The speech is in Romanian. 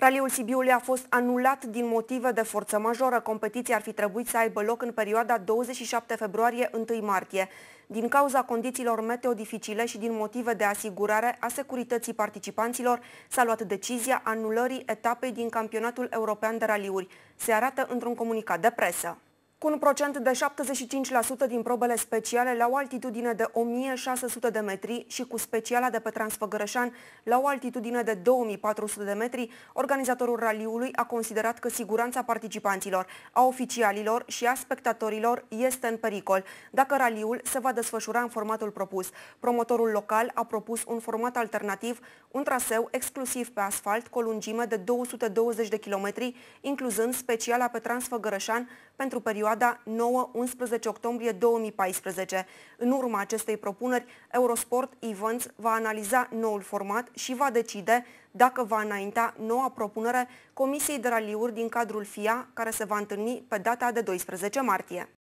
Raliul Sibiului a fost anulat din motive de forță majoră. Competiția ar fi trebuit să aibă loc în perioada 27 februarie-1 martie. Din cauza condițiilor meteo dificile și din motive de asigurare a securității participanților, s-a luat decizia anulării etapei din campionatul european de raliuri. Se arată într-un comunicat de presă. Cu un procent de 75% din probele speciale la o altitudine de 1600 de metri și cu speciala de pe Transfăgărășan la o altitudine de 2400 de metri, organizatorul raliului a considerat că siguranța participanților, a oficialilor și a spectatorilor este în pericol, dacă raliul se va desfășura în formatul propus. Promotorul local a propus un format alternativ, un traseu exclusiv pe asfalt cu o lungime de 220 de kilometri, incluzând speciala pe Transfăgărășan pentru perioada 9-11 octombrie 2014. În urma acestei propuneri, Eurosport Events va analiza noul format și va decide dacă va înainta noua propunere Comisiei de Raliuri din cadrul FIA, care se va întâlni pe data de 12 martie.